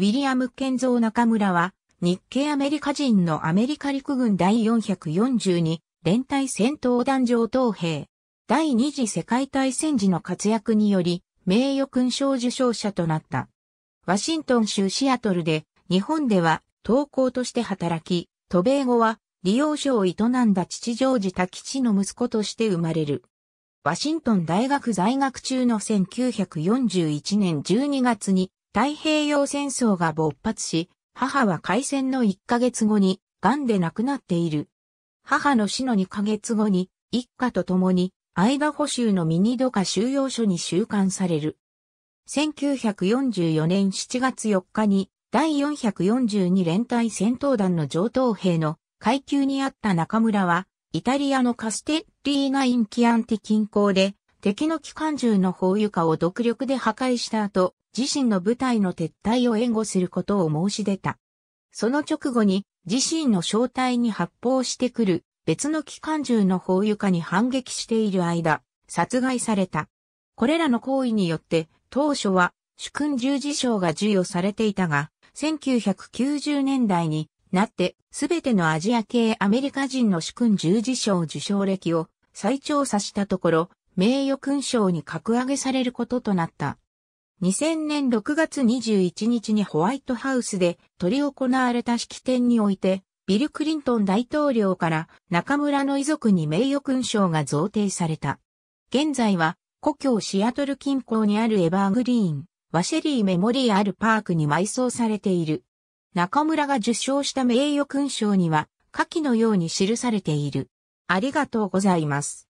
ウィリアム・ケンゾー中村は、日系アメリカ人のアメリカ陸軍第442連隊戦闘団上等兵。第二次世界大戦時の活躍により、名誉勲章受章者となった。ワシントン州シアトルで、日本では、投稿として働き、渡米後は、利用所を営んだ父ジョージ・タキチの息子として生まれる。ワシントン大学在学中の1941年12月に太平洋戦争が勃発し、母は開戦の1ヶ月後に、癌で亡くなっている。母の死の2ヶ月後に、一家と共に、アイダホ州のミニドカ収容所に収監される。1944年7月4日に、第442連隊戦闘団の上等兵の階級にあった中村は、イタリアのカステッリーナインキアンテ近郊で、敵の機関銃の砲床を独力で破壊した後、自身の部隊の撤退を援護することを申し出た。その直後に自身の正体に発砲してくる別の機関銃の砲床に反撃している間、殺害された。これらの行為によって当初は主君十字章が授与されていたが、1990年代になってすべてのアジア系アメリカ人の主君十字章受賞歴を再調査したところ、名誉勲章に格上げされることとなった。2000年6月21日にホワイトハウスで取り行われた式典において、ビル・クリントン大統領から中村の遺族に名誉勲章が贈呈された。現在は故郷シアトル近郊にあるエバーグリーン、ワシェリーメモリアルパークに埋葬されている。中村が受賞した名誉勲章には、下記のように記されている。ありがとうございます。